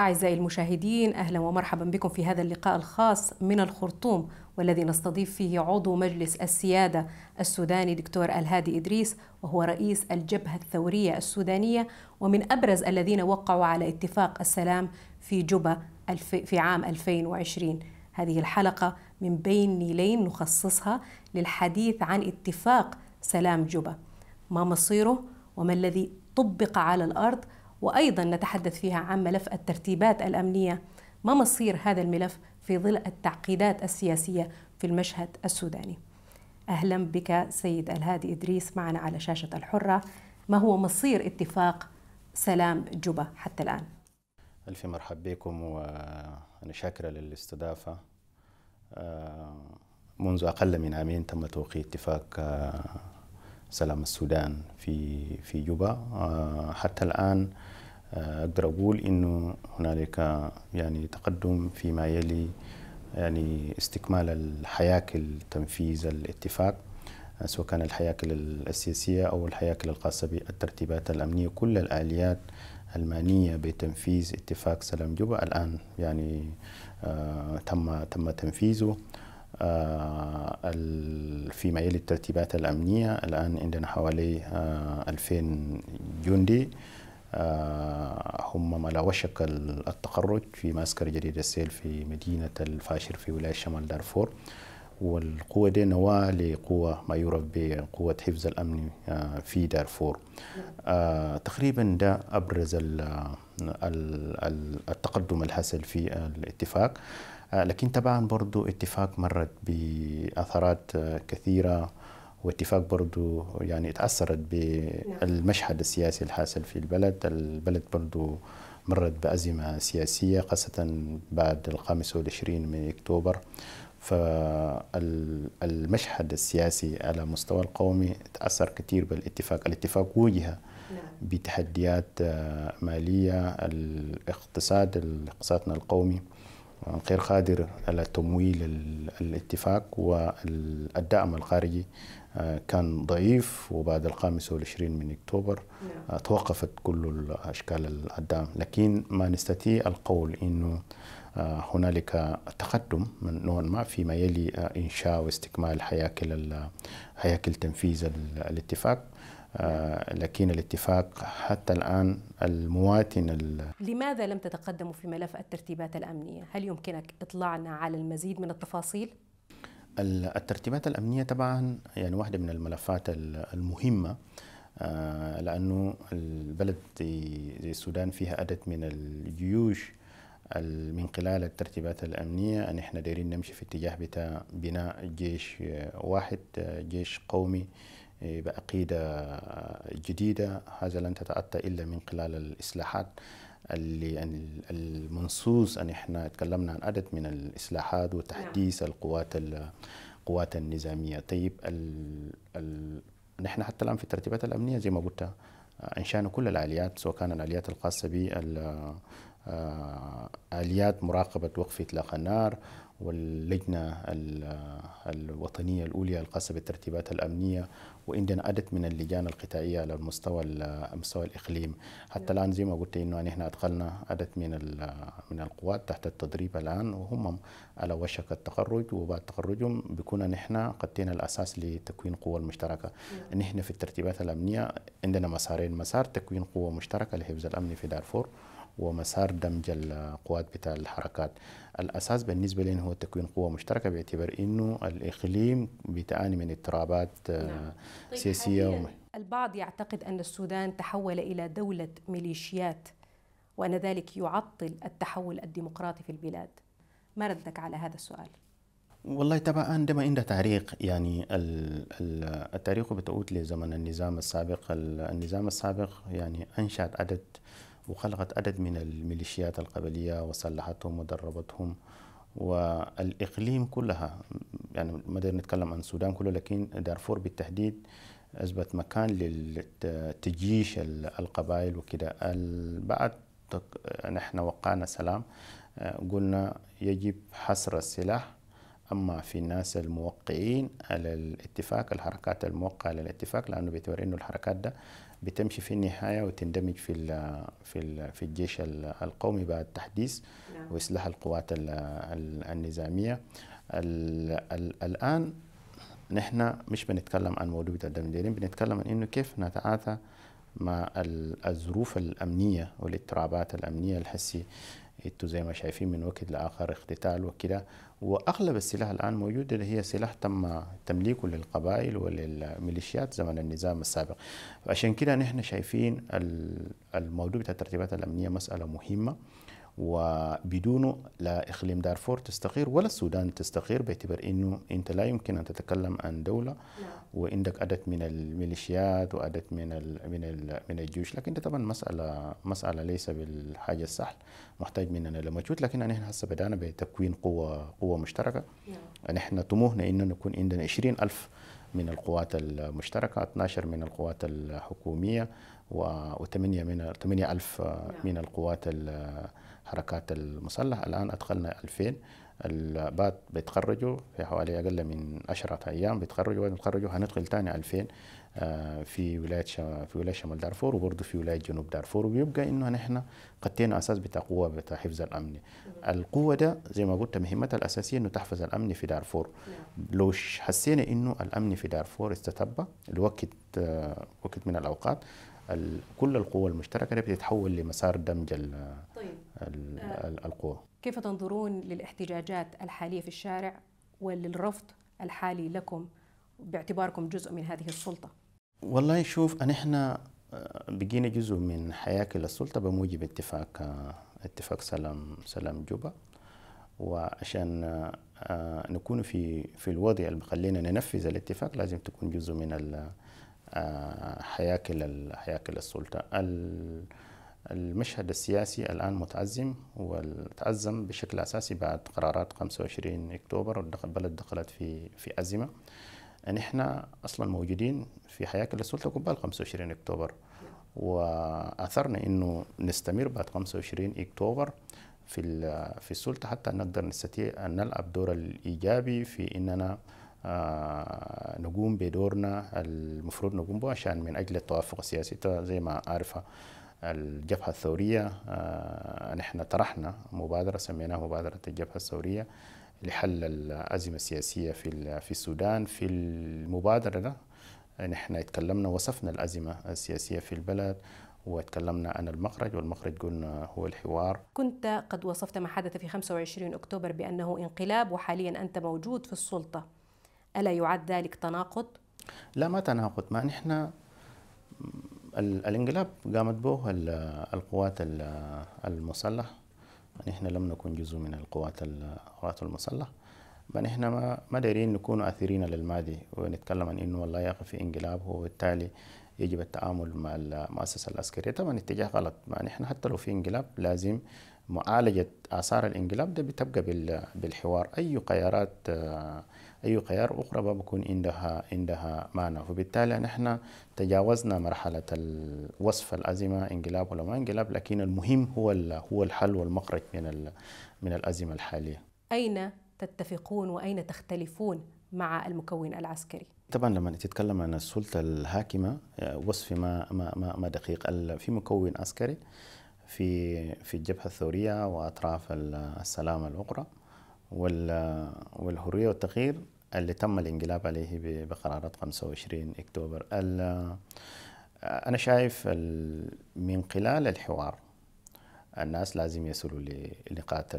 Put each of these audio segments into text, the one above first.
أعزائي المشاهدين أهلا ومرحبا بكم في هذا اللقاء الخاص من الخرطوم والذي نستضيف فيه عضو مجلس السيادة السوداني دكتور الهادي إدريس وهو رئيس الجبهة الثورية السودانية ومن أبرز الذين وقعوا على اتفاق السلام في جوبا في عام 2020 هذه الحلقة من بين نيلين نخصصها للحديث عن اتفاق سلام جوبا ما مصيره وما الذي طبق على الأرض وأيضا نتحدث فيها عن ملف الترتيبات الأمنية ما مصير هذا الملف في ظل التعقيدات السياسية في المشهد السوداني أهلا بك سيد الهادي إدريس معنا على شاشة الحرة ما هو مصير اتفاق سلام جوبا حتى الآن ألف مرحب بكم وأنا شاكرة للاستضافة آه، منذ أقل من عامين تم توقيع اتفاق آه، سلام السودان في في جوبا آه، حتى الآن أقدر أقول إنه هنالك يعني تقدم فيما يلي يعني استكمال الحياكل تنفيذ الاتفاق سواء كان الحياكل السياسية أو الحياكل الخاصة بالترتيبات الأمنية كل الآليات المانية بتنفيذ اتفاق سلام جوبا الآن يعني آه تم تم تنفيذه آه فيما يلي الترتيبات الأمنية الآن عندنا حوالي آه 2000 جندي آه، هم على وشك التخرج في معسكر جريدة السيل في مدينة الفاشر في ولاية شمال دارفور والقوة دي نواة لقوة ما يعرف بقوة حفظ الأمن آه، في دارفور آه، تقريبا ده أبرز التقدم الحاصل في الاتفاق لكن طبعا برضو اتفاق مرت بأثرات كثيرة واتفاق برضو يعني تأثرت بالمشهد السياسي الحاصل في البلد البلد برضو مرت بأزمة سياسية خاصة بعد الخامس والعشرين من أكتوبر فالمشهد السياسي على مستوى القومي تأثر كثير بالاتفاق الاتفاق وجه بتحديات آه، مالية الاقتصاد اقتصادنا القومي آه، غير قادر على تمويل الاتفاق والدعم الخارجي آه، كان ضعيف وبعد الخامس والعشرين من اكتوبر نعم. آه، توقفت كل الاشكال الدعم لكن ما نستطيع القول انه آه، هنالك تقدم من نوع ما فيما يلي انشاء واستكمال هياكل هياكل تنفيذ الاتفاق لكن الاتفاق حتى الآن المواطن لماذا لم تتقدموا في ملف الترتيبات الأمنية؟ هل يمكنك إطلاعنا على المزيد من التفاصيل؟ الترتيبات الأمنية طبعا يعني واحدة من الملفات المهمة آه، لأنه البلد زي السودان فيها عدد من الجيوش من خلال الترتيبات الأمنية أن يعني إحنا دايرين نمشي في اتجاه بتاع بناء جيش واحد جيش قومي آه، بعقيدة جديدة هذا لن تتأتى إلا من خلال الإصلاحات اللي يعني المنصوص ان احنا تكلمنا عن عدد من الاصلاحات وتحديث نعم. القوات القوات النظاميه طيب ال نحن حتى الان في الترتيبات الامنيه زي ما قلت انشانا كل الاليات سواء كان الاليات الخاصه بالاليات آه، مراقبه وقف اطلاق النار واللجنة الوطنية الأولى الخاصة بالترتيبات الأمنية وعندنا عدد من اللجان القطاعية على المستوى مستوى الإقليم حتى الآن زي ما قلت إنه نحن أدخلنا عدد من من القوات تحت التدريب الآن وهم على وشك التخرج وبعد تخرجهم بكون نحن قدينا الأساس لتكوين قوة المشتركة نعم. نحن في الترتيبات الأمنية عندنا مسارين مسار تكوين قوة مشتركة لحفظ الأمن في دارفور ومسار دمج القوات بتاع الحركات الأساس بالنسبة لنا هو تكوين قوة مشتركة باعتبار أنه الإقليم بتعاني من اضطرابات آه، نعم. طيب، سياسية طيب وم... البعض يعتقد أن السودان تحول إلى دولة ميليشيات وأن ذلك يعطل التحول الديمقراطي في البلاد ما ردك على هذا السؤال؟ والله طبعا عندما ما تاريخ يعني التاريخ بتعود لزمن النظام السابق النظام السابق يعني انشات عدد وخلقت عدد من الميليشيات القبلية وسلحتهم ودربتهم والإقليم كلها يعني ما نتكلم عن السودان كله لكن دارفور بالتحديد أثبت مكان للتجيش القبائل وكده بعد نحن وقعنا سلام آه، قلنا يجب حصر السلاح أما في الناس الموقعين على الاتفاق الحركات الموقعة على الاتفاق لأنه بيعتبر أنه الحركات ده بتمشي في النهايه وتندمج في في في الجيش القومي بعد تحديث وسلاح نعم. واصلاح القوات النظاميه الان نحن مش بنتكلم عن موضوع التدميرين بنتكلم عن انه كيف نتعاطى مع الظروف الامنيه والاضطرابات الامنيه الحسي انتوا زي ما شايفين من وقت لاخر اقتتال وكده واغلب السلاح الان موجود اللي هي سلاح تم تمليكه للقبائل وللميليشيات زمن النظام السابق عشان كده نحن شايفين الموضوع بتاع الترتيبات الامنيه مساله مهمه وبدونه لا إقليم دارفور تستقر ولا السودان تستقر باعتبار أنه أنت لا يمكن أن تتكلم عن دولة نعم. وعندك عدد من الميليشيات وعدد من من من الجيوش لكن ده طبعا مسألة مسألة ليس بالحاجة السهل محتاج مننا لمجهود لكن نحن هسه بدأنا بتكوين قوة قوة مشتركة نعم. نحن طموحنا أنه نكون عندنا 20 ألف من القوات المشتركة 12 من القوات الحكومية و8 من 8000 نعم. من القوات الحركات المسلحه الان ادخلنا 2000 البات بيتخرجوا في حوالي اقل من 10 ايام بيتخرجوا بيتخرجوا هندخل ثاني 2000 في ولايه في ولايه شمال دارفور وبرضه في ولايه جنوب دارفور ويبقى انه نحن غطينا اساس بتاع قوه بتاع حفظ الامن نعم. القوه ده زي ما قلت مهمتها الاساسيه انه تحفظ الامن في دارفور نعم. لو حسينا انه الامن في دارفور استتب لوقت آه، وقت من الاوقات كل القوى المشتركه اللي بتتحول لمسار دمج طيب. آه. القوى كيف تنظرون للاحتجاجات الحاليه في الشارع وللرفض الحالي لكم باعتباركم جزء من هذه السلطه والله شوف ان احنا آه، بقينا جزء من حياكل السلطه بموجب اتفاق آه، اتفاق سلام سلام جوبا وعشان نكون في في الوضع اللي بخلينا ننفذ الاتفاق لازم تكون جزء من آه، حياكل حياكل السلطه المشهد السياسي الآن متعزم وتعزم بشكل أساسي بعد قرارات 25 أكتوبر والبلد دخلت في في أزمة نحن أصلا موجودين في حياكل السلطة قبال 25 أكتوبر وأثرنا إنه نستمر بعد 25 أكتوبر في في السلطة حتى نقدر نستطيع أن نلعب دور الإيجابي في إننا آه، نقوم بدورنا المفروض نقوم به عشان من أجل التوافق السياسي زي ما عارفة الجبهة الثورية آه، نحن طرحنا مبادرة سميناها مبادرة الجبهة الثورية لحل الأزمة السياسية في في السودان في المبادرة ده نحن تكلمنا وصفنا الأزمة السياسية في البلد وتكلمنا عن المخرج والمخرج قلنا هو الحوار كنت قد وصفت ما حدث في 25 أكتوبر بأنه انقلاب وحاليا أنت موجود في السلطة ألا يعد ذلك تناقض؟ لا ما تناقض ما نحن الانقلاب قامت به القوات المسلحة نحن لم نكن جزء من القوات القوات المسلحة ما نحن ما ما دايرين نكون اثيرين للماضي ونتكلم عن انه والله يقف في انقلاب وبالتالي يجب التعامل مع المؤسسة العسكرية طبعا اتجاه غلط ما نحن حتى لو في انقلاب لازم معالجة آثار الانقلاب ده بتبقى بالحوار أي قيارات آه، أي خيار أخرى ما بكون عندها عندها معنى وبالتالي نحن تجاوزنا مرحلة وصف الأزمة انقلاب ولا ما انقلاب لكن المهم هو هو الحل والمخرج من من الأزمة الحالية أين تتفقون وأين تختلفون مع المكون العسكري؟ طبعا لما تتكلم عن السلطة الحاكمة آه، وصفي ما ما ما, ما دقيق في مكون عسكري في في الجبهة الثورية وأطراف السلام الأخرى والحرية والتغيير اللي تم الانقلاب عليه بقرارات 25 اكتوبر انا شايف من خلال الحوار الناس لازم يصلوا لنقاط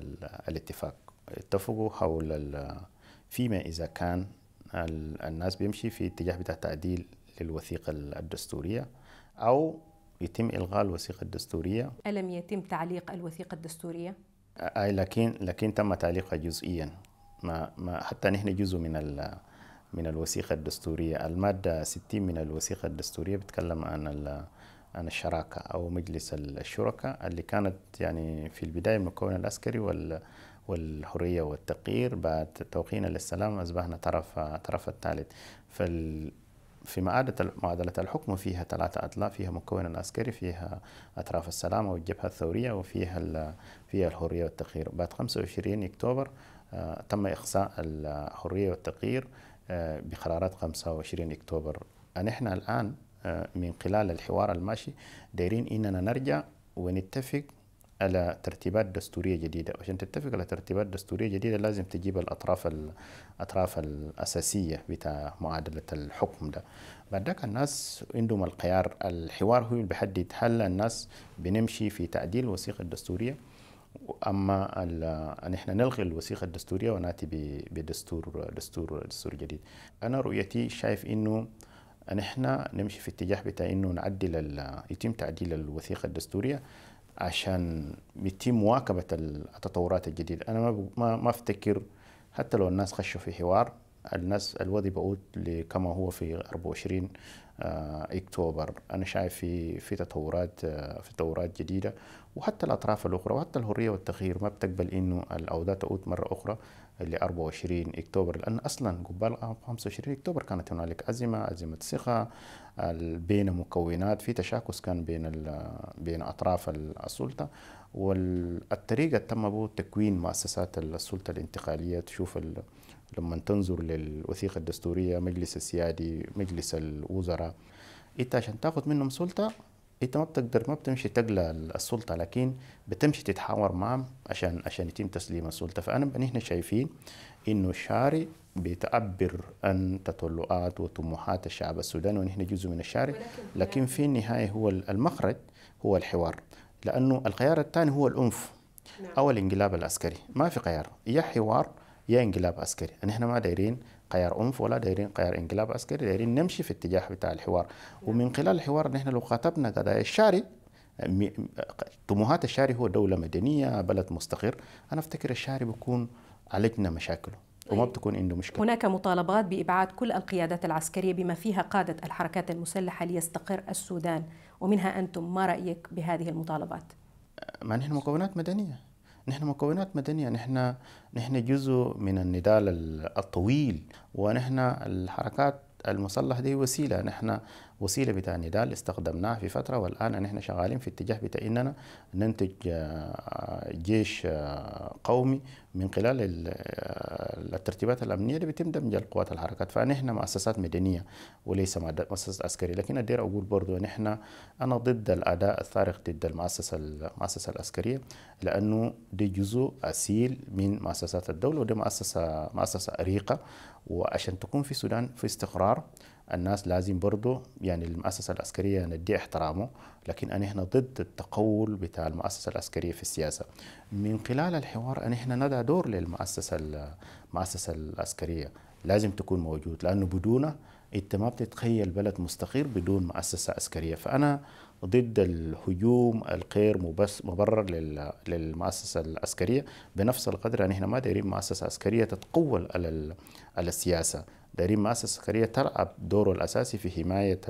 الاتفاق اتفقوا حول فيما اذا كان الناس بيمشي في اتجاه بتاع تعديل للوثيقة الدستورية أو يتم إلغاء الوثيقة الدستورية ألم يتم تعليق الوثيقة الدستورية؟ اي لكن لكن تم تعليقها جزئيا ما ما حتى نحن جزء من ال من الوثيقه الدستوريه الماده 60 من الوثيقه الدستوريه بتكلم عن عن الشراكه او مجلس الشركاء اللي كانت يعني في البدايه المكون العسكري وال والحريه والتقرير بعد توقينا للسلام اصبحنا طرف طرف الثالث فال في معادلة الحكم فيها ثلاثة أضلاع فيها مكون العسكري فيها أطراف السلامة والجبهة الثورية وفيها فيها الحرية والتغيير بعد 25 أكتوبر آه، تم إقصاء الحرية والتغيير آه، بقرارات 25 أكتوبر نحن الآن آه، من خلال الحوار الماشي دايرين إننا نرجع ونتفق على ترتيبات دستوريه جديده عشان تتفق على ترتيبات دستوريه جديده لازم تجيب الاطراف الاطراف الاساسيه بتاع معادله الحكم ده بعد ذاك الناس عندهم الخيار الحوار هو اللي بيحدد هل الناس بنمشي في تعديل الوثيقه الدستوريه اما ان احنا نلغي الوثيقه الدستوريه وناتي بدستور دستور دستور جديد انا رؤيتي شايف انه ان احنا نمشي في اتجاه بتاع انه نعدل يتم تعديل الوثيقه الدستوريه عشان يتم مواكبه التطورات الجديده انا ما ما افتكر حتى لو الناس خشوا في حوار الناس الوادي بقود كما هو في 24 آه، اكتوبر انا شايف في في تطورات آه، في تطورات جديده وحتى الاطراف الاخرى وحتى الحريه والتغيير ما بتقبل انه الاوضاع تعود مره اخرى ل 24 اكتوبر لان اصلا قبال 25 اكتوبر كانت هنالك ازمه ازمه ثقه بين مكونات في تشاكس كان بين بين اطراف السلطه والطريقه تم تكوين مؤسسات السلطه الانتقاليه تشوف لما تنظر للوثيقة الدستورية مجلس السيادي مجلس الوزراء انت عشان تاخذ منهم سلطة انت ما بتقدر ما بتمشي تقلى السلطة لكن بتمشي تتحاور معهم عشان عشان يتم تسليم السلطة فأنا نحن شايفين انه الشارع بتعبر عن تطلعات وطموحات الشعب السوداني ونحن جزء من الشارع لكن في النهاية هو المخرج هو الحوار لأنه الخيار الثاني هو الأنف نعم. أو الانقلاب العسكري ما في خيار يا حوار يا انقلاب عسكري نحن يعني ما دايرين قيار عنف ولا دايرين قيار انقلاب عسكري دايرين نمشي في اتجاه بتاع الحوار نعم. ومن خلال الحوار نحن لو خاطبنا قضايا الشاري طموحات الشاري هو دولة مدنية بلد مستقر أنا أفتكر الشاري بيكون عالجنا مشاكله وما طيب. بتكون عنده مشكله هناك مطالبات بابعاد كل القيادات العسكريه بما فيها قاده الحركات المسلحه ليستقر السودان ومنها انتم ما رايك بهذه المطالبات؟ ما نحن مكونات مدنيه نحن مكونات مدنية نحن نحن جزء من النضال الطويل ونحن الحركات المسلحة دي وسيلة نحن وسيله بتاع الندال استخدمناها في فتره والان نحن شغالين في اتجاه بتاع اننا ننتج آه، جيش آه، قومي من خلال آه، الترتيبات الامنيه اللي بتم دمج القوات الحركات فنحن مؤسسات مدنيه وليس مؤسسات عسكريه لكن ادير اقول برضو نحن انا ضد الاداء الثارق ضد المؤسسه المؤسسه العسكريه لانه دي جزء اسيل من مؤسسات الدوله ودي مؤسسه مؤسسه اريقه وعشان تكون في السودان في استقرار الناس لازم برضه يعني المؤسسة العسكرية ندي احترامه لكن أنا احنا ضد التقول بتاع المؤسسة العسكرية في السياسة من خلال الحوار أنا احنا ندع دور للمؤسسة المؤسسة العسكرية لازم تكون موجود لأنه بدونه أنت ما بتتخيل بلد مستقر بدون مؤسسة عسكرية فأنا ضد الهجوم الغير مبرر للمؤسسة العسكرية بنفس القدر أن احنا ما دايرين مؤسسة عسكرية تتقول على السياسة دايرين مؤسسة السكريه تلعب دوره الأساسي في حماية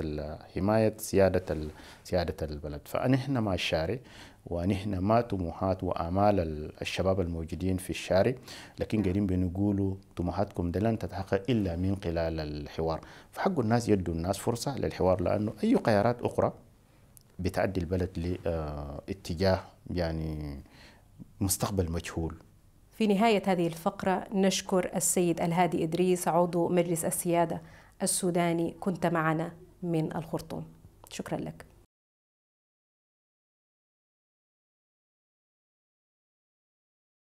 حماية سيادة سيادة البلد فنحن مع الشارع ونحن ما طموحات وآمال الشباب الموجودين في الشارع لكن نعم. قاعدين بنقولوا طموحاتكم دي لن تتحقق إلا من خلال الحوار فحق الناس يدوا الناس فرصة للحوار لأنه أي قيارات أخرى بتعدي البلد لاتجاه آه، يعني مستقبل مجهول في نهاية هذه الفقرة نشكر السيد الهادي إدريس عضو مجلس السيادة السوداني كنت معنا من الخرطوم شكرا لك